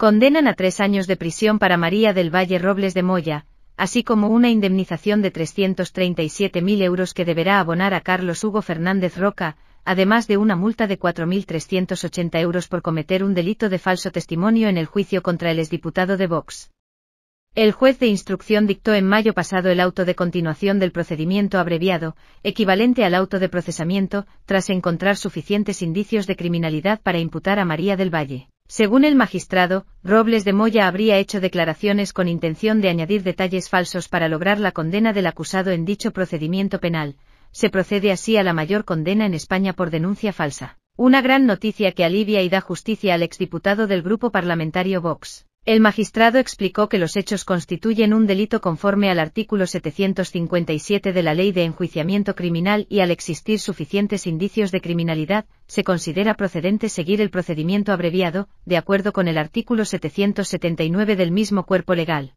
Condenan a tres años de prisión para María del Valle Robles de Moya, así como una indemnización de 337.000 euros que deberá abonar a Carlos Hugo Fernández Roca, además de una multa de 4.380 euros por cometer un delito de falso testimonio en el juicio contra el exdiputado de Vox. El juez de instrucción dictó en mayo pasado el auto de continuación del procedimiento abreviado, equivalente al auto de procesamiento, tras encontrar suficientes indicios de criminalidad para imputar a María del Valle. Según el magistrado, Robles de Moya habría hecho declaraciones con intención de añadir detalles falsos para lograr la condena del acusado en dicho procedimiento penal. Se procede así a la mayor condena en España por denuncia falsa. Una gran noticia que alivia y da justicia al exdiputado del grupo parlamentario Vox. El magistrado explicó que los hechos constituyen un delito conforme al artículo 757 de la Ley de Enjuiciamiento Criminal y al existir suficientes indicios de criminalidad, se considera procedente seguir el procedimiento abreviado, de acuerdo con el artículo 779 del mismo cuerpo legal.